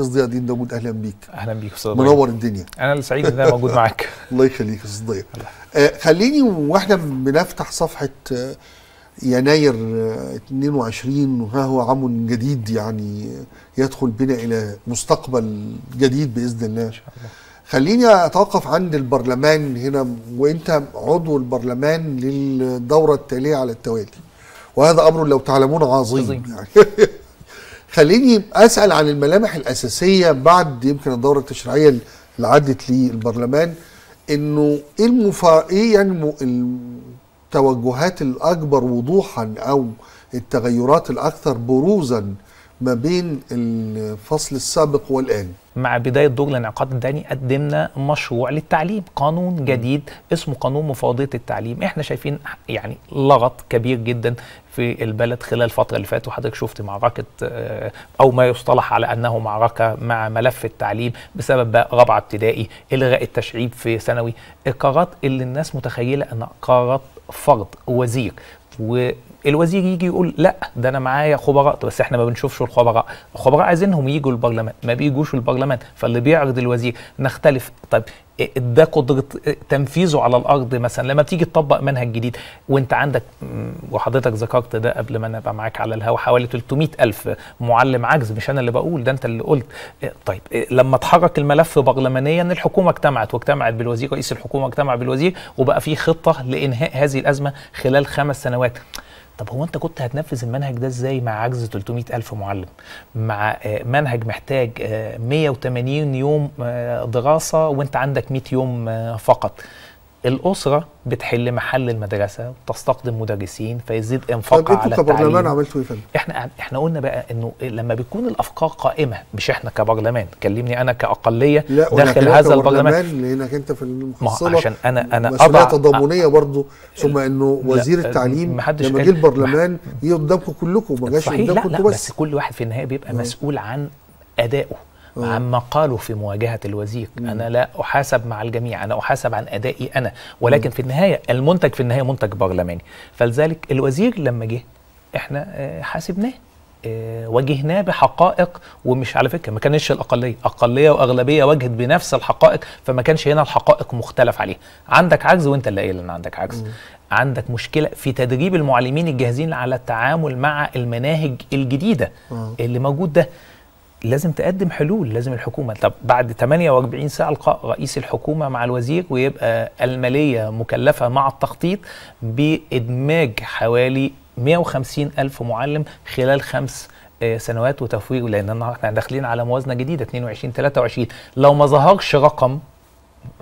استاذ ضياء الدين داوود اهلا بيك اهلا بيك استاذ منور الدنيا انا اللي سعيد ان انا موجود معاك الله يخليك استاذ ضياء آه، خليني واحنا بنفتح صفحه آه، يناير 22 آه، وها هو عام جديد يعني يدخل بنا الى مستقبل جديد باذن الله ان شاء الله خليني اتوقف عند البرلمان هنا وانت عضو البرلمان للدوره التاليه على التوالي وهذا امر لو تعلمون عظيم, عظيم. يعني خليني اسال عن الملامح الاساسيه بعد يمكن الدوره التشريعيه اللي عدت للبرلمان انه ايه المفا ايه يعني التوجهات الاكبر وضوحا او التغيرات الاكثر بروزا ما بين الفصل السابق والآن مع بداية دور الانعقاد الداني قدمنا مشروع للتعليم قانون جديد اسمه قانون مفاوضية التعليم احنا شايفين يعني لغط كبير جدا في البلد خلال الفترة اللي فاتت وحضرتك شفت معركة آه، أو ما يصطلح على أنه معركة مع ملف التعليم بسبب بقى رابعة ابتدائي إلغاء التشعيب في ثانوي القرارات اللي الناس متخيلة أن قرارات فرض وزير والوزير يجي يقول لا ده انا معايا خبراء بس احنا ما بنشوفش الخبراء الخبراء عايزينهم يجوا البرلمان ما بيجوش البرلمان فاللي بيعرض الوزير نختلف طيب ده قدره تنفيذه على الارض مثلا لما تيجي تطبق منهج جديد وانت عندك وحضرتك ذكرت ده قبل ما نبقى معاك على الهوا حوالي 300 الف معلم عجز مش انا اللي بقول ده انت اللي قلت طيب لما تحرك الملف برلمانيا الحكومه اجتمعت واجتمعت بالوزير رئيس الحكومه اجتمع بالوزير وبقى في خطه لانهاء هذه الازمه خلال خمس سنوات طب هو انت كنت هتنفذ المنهج ده ازاي مع عجز 300 ألف معلم مع آه، منهج محتاج 180 آه، يوم آه، دراسة وانت عندك 100 يوم فقط الاسره بتحل محل المدرسه وتستقدم مدرسين فيزيد انفاقها طيب، إيه على التعليم كبرلمان عملتوا ايه فندم؟ احنا احنا قلنا بقى انه لما بتكون الافكار قائمه مش احنا كبرلمان كلمني انا كاقليه لا داخل هذا البرلمان لانك انت في المحصله عشان انا انا مسؤوليه تضامنيه برضه ثم انه وزير التعليم لما جه البرلمان جه قدامكم كلكم ما جاش قدامكم بس بس كل واحد في النهايه بيبقى نعم. مسؤول عن ادائه عما قالوا في مواجهة الوزير مم. أنا لا أحاسب مع الجميع أنا أحاسب عن أدائي أنا ولكن مم. في النهاية المنتج في النهاية منتج برلماني فلذلك الوزير لما جه احنا آه، حاسبناه آه، واجهناه بحقائق ومش على فكره ما كانتش الاقليه اقليه واغلبيه واجهت بنفس الحقائق فما كانش هنا الحقائق مختلف عليها عندك عجز وانت اللي قايل ان عندك عجز مم. عندك مشكله في تدريب المعلمين الجاهزين على التعامل مع المناهج الجديده مم. اللي موجود ده لازم تقدم حلول لازم الحكومه طب بعد 48 ساعه لقاء رئيس الحكومه مع الوزير ويبقى الماليه مكلفه مع التخطيط بادماج حوالي 150 الف معلم خلال خمس آه، سنوات وتفويض لان احنا داخلين على موازنه جديده 22 23 لو ما ظهرش رقم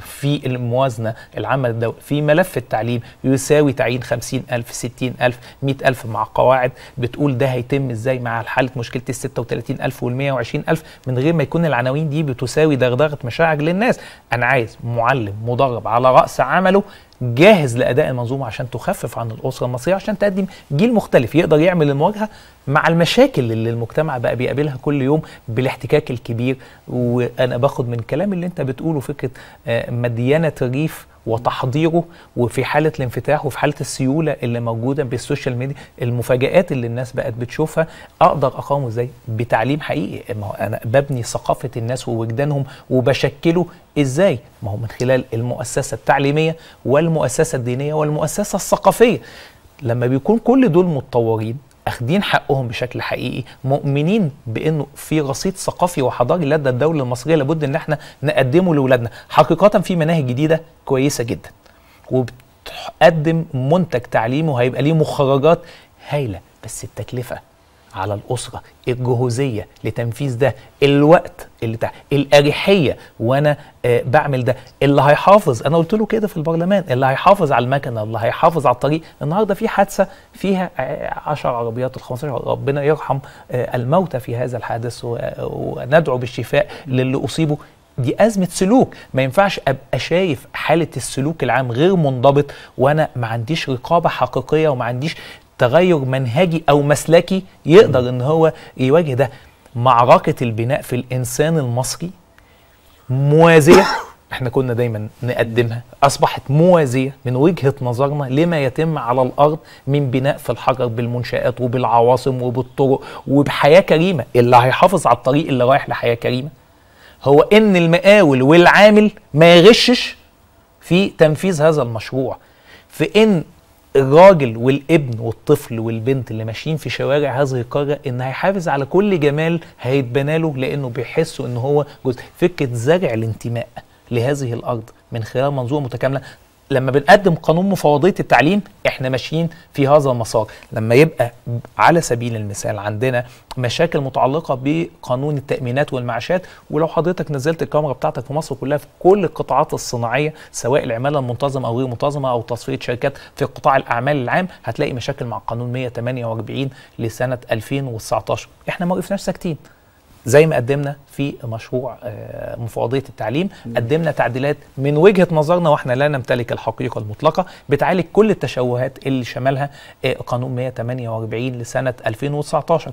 في الموازنة العامة للدولة في ملف التعليم يساوي تعيين 50 ألف 60 ألف 100 ألف مع قواعد بتقول ده هيتم ازاي مع حالة مشكلة ال 36 36000 وال ألف من غير ما يكون العناوين دي بتساوي دغدغة مشاعر للناس أنا عايز معلم مدرب على رأس عمله جاهز لاداء المنظومه عشان تخفف عن الاسره المصريه عشان تقدم جيل مختلف يقدر يعمل المواجهه مع المشاكل اللي المجتمع بقى بيقابلها كل يوم بالاحتكاك الكبير وانا باخد من الكلام اللي انت بتقوله فكره آه، مديانه الريف وتحضيره وفي حاله الانفتاح وفي حاله السيوله اللي موجوده بالسوشيال ميديا المفاجات اللي الناس بقت بتشوفها اقدر اقاومه ازاي بتعليم حقيقي ما هو انا ببني ثقافه الناس ووجدانهم وبشكله ازاي ما هو من خلال المؤسسه التعليميه والمؤسسه الدينيه والمؤسسه الثقافيه لما بيكون كل دول متطورين اخدين حقهم بشكل حقيقي مؤمنين بانه في رصيد ثقافي وحضاري لدى الدوله المصريه لابد ان احنا نقدمه لاولادنا حقيقه في مناهج جديده كويسه جدا وبتقدم منتج تعليمي وهيبقى ليه مخرجات هايله بس التكلفه على الاسره الجهوزيه لتنفيذ ده الوقت اللي تح... الاريحيه وانا آه بعمل ده اللي هيحافظ انا قلت له كده في البرلمان اللي هيحافظ على المكنه اللي هيحافظ على الطريق النهارده في حادثه فيها 10 آه، عربيات ال 15 ربنا يرحم آه الموتى في هذا الحادث و... وندعو بالشفاء للي اصيبوا دي أزمة سلوك ما ينفعش أبقى شايف حالة السلوك العام غير منضبط وأنا ما عنديش رقابة حقيقية وما عنديش تغير منهجي او مسلكي يقدر ان هو يواجه ده معركه البناء في الانسان المصري موازيه احنا كنا دايما نقدمها اصبحت موازيه من وجهه نظرنا لما يتم على الارض من بناء في الحجر بالمنشات وبالعواصم وبالطرق وبحياه كريمه اللي هيحافظ على الطريق اللي رايح لحياه كريمه هو ان المقاول والعامل ما يغشش في تنفيذ هذا المشروع في ان الراجل والابن والطفل والبنت اللي ماشيين في شوارع هذه القاره ان هيحافظ على كل جمال هيتبنى له لانه بيحسوا ان هو جزء فكره زرع الانتماء لهذه الارض من خلال منظومه متكامله لما بنقدم قانون مفوضيه التعليم احنا ماشيين في هذا المسار لما يبقى على سبيل المثال عندنا مشاكل متعلقه بقانون التامينات والمعاشات ولو حضرتك نزلت الكاميرا بتاعتك في مصر كلها في كل القطاعات الصناعيه سواء العماله المنتظمه او غير منتظمه او تصفيه شركات في قطاع الاعمال العام هتلاقي مشاكل مع قانون 148 لسنه 2019 احنا ما وقفناش ساكتين زي ما قدمنا في مشروع مفوضيه آه، التعليم قدمنا تعديلات من وجهه نظرنا واحنا لا نمتلك الحقيقه المطلقه بتعالج كل التشوهات اللي شمالها آه، قانون 148 لسنه 2019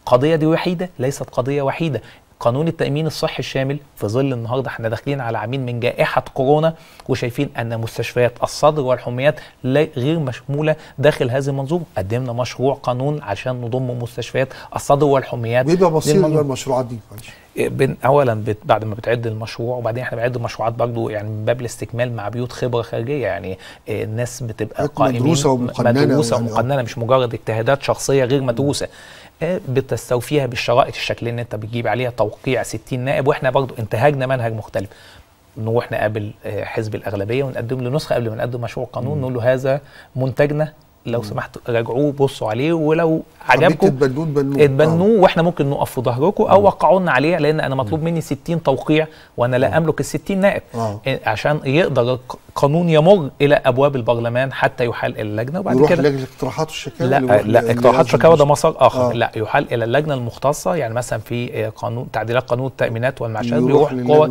القضيه دي وحيده ليست قضيه وحيده قانون التامين الصحي الشامل في ظل النهارده احنا داخلين على عامين من جائحه كورونا وشايفين ان مستشفيات الصدر والحميات غير مشموله داخل هذه المنظومه قدمنا مشروع قانون عشان نضم مستشفيات الصدر والحميات ويبقى مصير المشروعات دي إيه، بن اولا بت بعد ما بتعد المشروع وبعدين احنا بنعد مشروعات برضه يعني من باب الاستكمال مع بيوت خبره خارجيه يعني إيه، الناس بتبقى قائمين مدروسه ومقننه مدروسه يعني. ومقننه مش مجرد اجتهادات شخصيه غير مدروسه بتستوفيها بالشرائط الشكل اللي انت بتجيب عليها توقيع 60 نائب واحنا برضو انتهجنا منهج مختلف نروح نقابل آه، حزب الاغلبيه ونقدم له نسخه قبل ما نقدم مشروع قانون نقول له هذا منتجنا لو سمحتوا راجعوه بصوا عليه ولو عجبكم اتبنوه اتبنوه واحنا ممكن نقف في ظهركم او وقعوا لنا عليه لان انا مطلوب مني 60 توقيع وانا لا املك ال 60 نائب آه. عشان يقدر قانون يمر الى ابواب البرلمان حتى يحال الى اللجنه وبعد يروح كده لجنه اقتراحات الشكاوى لا لا اقتراحات الشكاوى ده مسار اخر آه. لا يحال الى اللجنه المختصه يعني مثلا في قانون تعديلات قانون التامينات والمعاشات بيروح قوى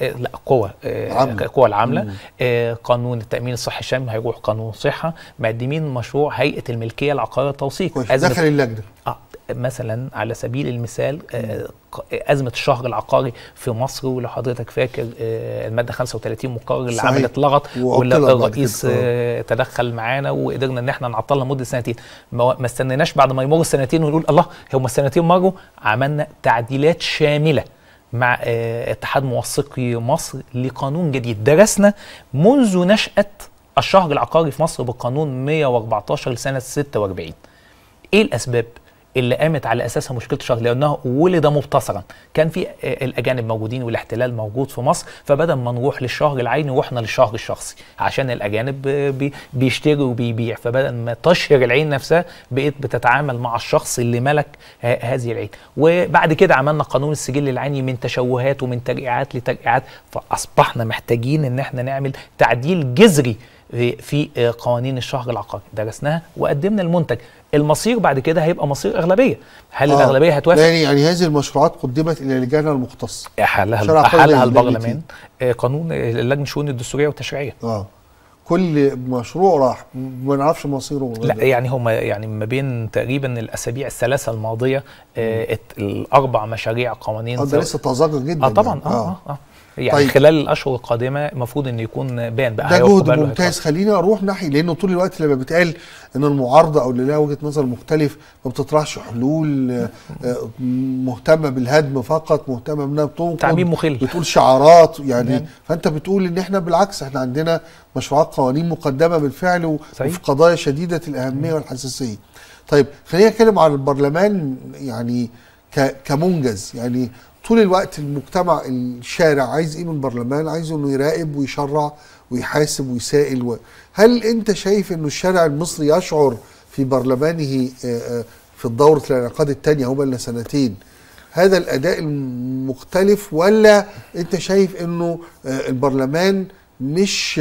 لا قوى القوى آه، العامله آه، قانون التامين الصحي الشامل هيروح قانون صحه مقدمين مشروع هيئه الملكيه العقاريه التوثيق دخل اللجنه اه مثلا على سبيل المثال آه، ازمه الشهر العقاري في مصر ولو حضرتك فاكر آه، الماده 35 مقرر اللي عملت لغط واللي الرئيس آه، تدخل معانا وقدرنا ان احنا نعطلها مده سنتين ما استنيناش بعد ما يمر السنتين ونقول الله هم السنتين مروا عملنا تعديلات شامله مع اتحاد موثقي مصر لقانون جديد درسنا منذ نشأة الشهر العقاري في مصر بقانون 114 لسنة 46 ايه الأسباب؟ اللي قامت على اساسها مشكله الشرق لانها ولد مبتصرا كان في آه، الاجانب موجودين والاحتلال موجود في مصر فبدل ما نروح للشهر العيني واحنا للشهر الشخصي عشان الاجانب بيشتري وبيبيع فبدل ما تشهر العين نفسها بقيت بتتعامل مع الشخص اللي ملك آه، هذه العين وبعد كده عملنا قانون السجل العيني من تشوهات ومن ترقيعات لترقيعات فاصبحنا محتاجين ان احنا نعمل تعديل جذري آه، في قوانين الشهر العقاري درسناها وقدمنا المنتج المصير بعد كده هيبقى مصير اغلبيه هل آه. الاغلبيه هتوافق يعني يعني هذه المشروعات قدمت الى اللجان المختصه احلها احلها البرلمان قانون اللجنه آه، الشؤون الدستوريه والتشريعيه اه كل مشروع راح ما نعرفش مصيره لا ده. يعني هما يعني ما بين تقريبا الاسابيع الثلاثه الماضيه آه الاربع مشاريع قوانين آه، ده لسه طازجه جدا اه طبعا يعني. اه, آه. آه. آه. يعني طيب. خلال الاشهر القادمه المفروض ان يكون بان بقى ده جهد ممتاز خليني اروح ناحيه لانه طول الوقت لما بيتقال ان المعارضه او اللي لها وجهه نظر مختلف ما بتطرحش حلول آه، مهتمه بالهدم فقط مهتمه انها بتنقل تعميم مخل بتقول شعارات يعني مم. نعم. فانت بتقول ان احنا بالعكس احنا عندنا مشروعات قوانين مقدمه بالفعل وفي قضايا شديده الاهميه والحساسيه طيب خلينا نتكلم عن البرلمان يعني كمنجز يعني طول الوقت المجتمع الشارع عايز ايه من البرلمان عايزه انه يراقب ويشرع ويحاسب ويسائل و... هل انت شايف انه الشارع المصري يشعر في برلمانه آه، آه، في الدورة الانعقاد الثانية هما لنا سنتين هذا الأداء المختلف ولا أنت شايف أنه آه، البرلمان مش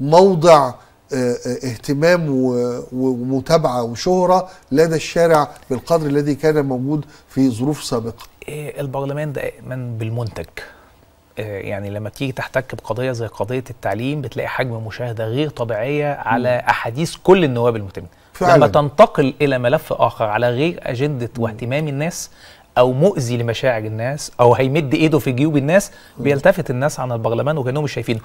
موضع اهتمام ومتابعه وشهره لدى الشارع بالقدر الذي كان موجود في ظروف سابقه. إيه، البرلمان ده بالمنتج. إيه، يعني لما بتيجي تحتك بقضيه زي قضيه التعليم بتلاقي حجم مشاهده غير طبيعيه على احاديث كل النواب المتممه. فعلا. لما تنتقل الى ملف اخر على غير اجنده واهتمام الناس او مؤذي لمشاعر الناس او هيمد ايده في جيوب الناس بيلتفت الناس عن البرلمان وكانهم مش شايفينه.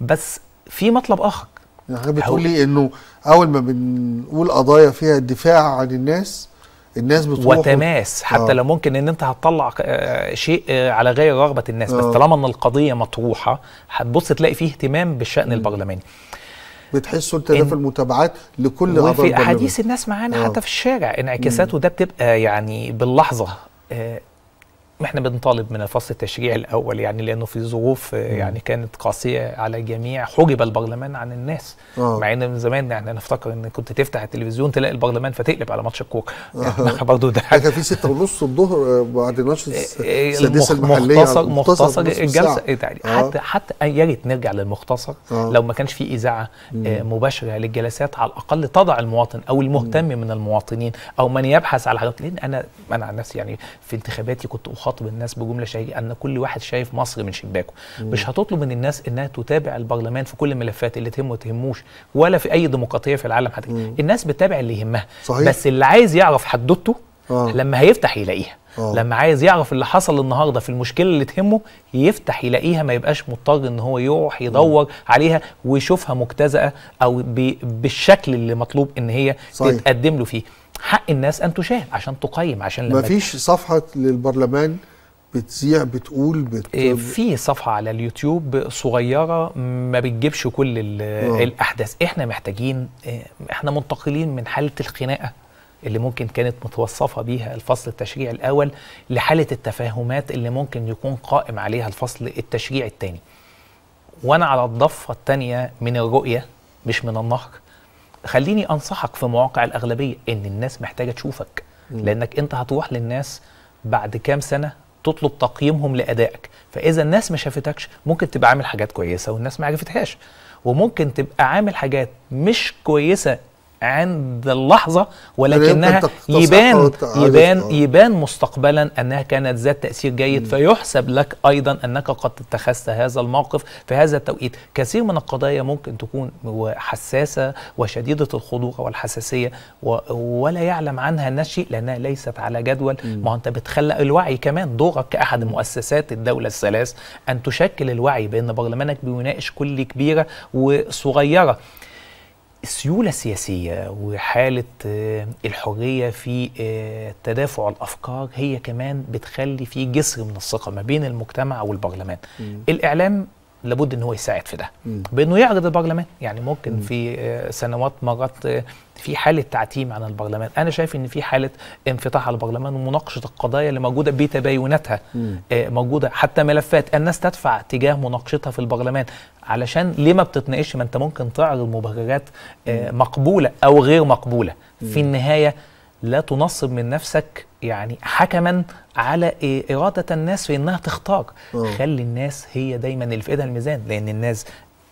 بس في مطلب اخر يعني بتقول لي انه اول ما بنقول قضايا فيها الدفاع عن الناس الناس بتروح وتماس حتى آه. لو ممكن ان انت هتطلع آه، شيء آه، على غير رغبه الناس آه. بس طالما ان القضيه مطروحه هتبص تلاقي فيه اهتمام بالشان البرلماني بتحسوا انت ده في المتابعات لكل قضايا وفي احاديث الناس معانا آه. حتى في الشارع انعكاساته ده بتبقى يعني باللحظه آه، احنا بنطالب من الفصل التشريعي الاول يعني لانه في ظروف آه، يعني كانت قاسيه على الجميع حجب البرلمان عن الناس آه. مع ان من زمان يعني انا افتكر ان كنت تفتح التلفزيون تلاقي البرلمان فتقلب على ماتش الكوره آه. يعني برضه ده كان في 6 ونص الظهر بعد الماتش السادسه المحليه مختصر مختصر الجلسه يعني حتى حتى يا ريت نرجع للمختصر أوه. لو ما كانش في اذاعه مباشره للجلسات على الاقل تضع المواطن او المهتم من المواطنين او من يبحث على حاجات لان انا انا عن نفسي يعني في انتخاباتي كنت أخاطب تخاطب الناس بجمله شهيره ان كل واحد شايف مصر من شباكه مش هتطلب من الناس انها تتابع البرلمان في كل الملفات اللي تهمه تهموش ولا في اي ديمقراطيه في العالم حتى الناس بتتابع اللي يهمها صحيح. بس اللي عايز يعرف حدوته آه. لما هيفتح يلاقيها أوه. لما عايز يعرف اللي حصل النهارده في المشكله اللي تهمه يفتح يلاقيها ما يبقاش مضطر ان هو يروح يدور مم. عليها ويشوفها مجتزأه او بالشكل اللي مطلوب ان هي صحيح. تتقدم له فيه حق الناس ان تشاهد عشان تقيم عشان لما مفيش صفحه للبرلمان بتذيع بتقول بت... إيه، في صفحه على اليوتيوب صغيره ما بتجيبش كل آه. الاحداث احنا محتاجين آه، احنا منتقلين من حاله الخناقه اللي ممكن كانت متوصفة بيها الفصل التشريعي الأول لحالة التفاهمات اللي ممكن يكون قائم عليها الفصل التشريعي الثاني وأنا على الضفة الثانية من الرؤية مش من النهر خليني انصحك في مواقع الاغلبيه ان الناس محتاجه تشوفك م. لانك انت هتروح للناس بعد كام سنه تطلب تقييمهم لادائك فاذا الناس ما شافتكش ممكن تبقى عامل حاجات كويسه والناس ما عرفتهاش وممكن تبقى عامل حاجات مش كويسه عند اللحظة ولكنها يبان يبان يبان مستقبلا أنها كانت ذات تأثير جيد فيحسب لك أيضا أنك قد اتخذت هذا الموقف في هذا التوقيت كثير من القضايا ممكن تكون حساسة وشديدة الخضوع والحساسية ولا يعلم عنها الناس شيء لأنها ليست على جدول ما أنت بتخلق الوعي كمان دورك كأحد مؤسسات الدولة الثلاث أن تشكل الوعي بأن برلمانك بيناقش كل كبيرة وصغيرة السيوله السياسيه وحاله آه، الحريه في آه، تدافع الافكار هي كمان بتخلي في جسر من الثقه ما بين المجتمع والبرلمان الاعلام لابد ان هو يساعد في ده بانه يعرض البرلمان يعني ممكن في آه، سنوات مرات آه، في حاله تعتيم عن البرلمان انا شايف ان في حاله انفتاح على البرلمان ومناقشه القضايا اللي موجوده بتبايناتها آه، موجوده حتى ملفات الناس تدفع تجاه مناقشتها في البرلمان علشان ليه ما بتتناقش ما انت ممكن تعرض مبررات مقبوله او غير مقبوله في النهايه لا تنصب من نفسك يعني حكما على إرادة الناس في إنها تختار أوه. خلي الناس هي دايما اللي في إيدها الميزان لأن الناس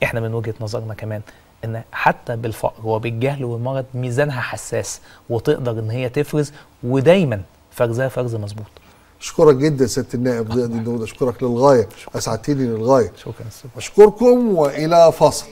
إحنا من وجهة نظرنا كمان إن حتى بالفقر وبالجهل والمرض ميزانها حساس وتقدر إن هي تفرز ودايما فرزها فرز مظبوط اشكرك جدا سياده النائب ضياء آه. الدين اشكرك للغايه اسعدتني للغايه شكرا اشكركم والى فاصل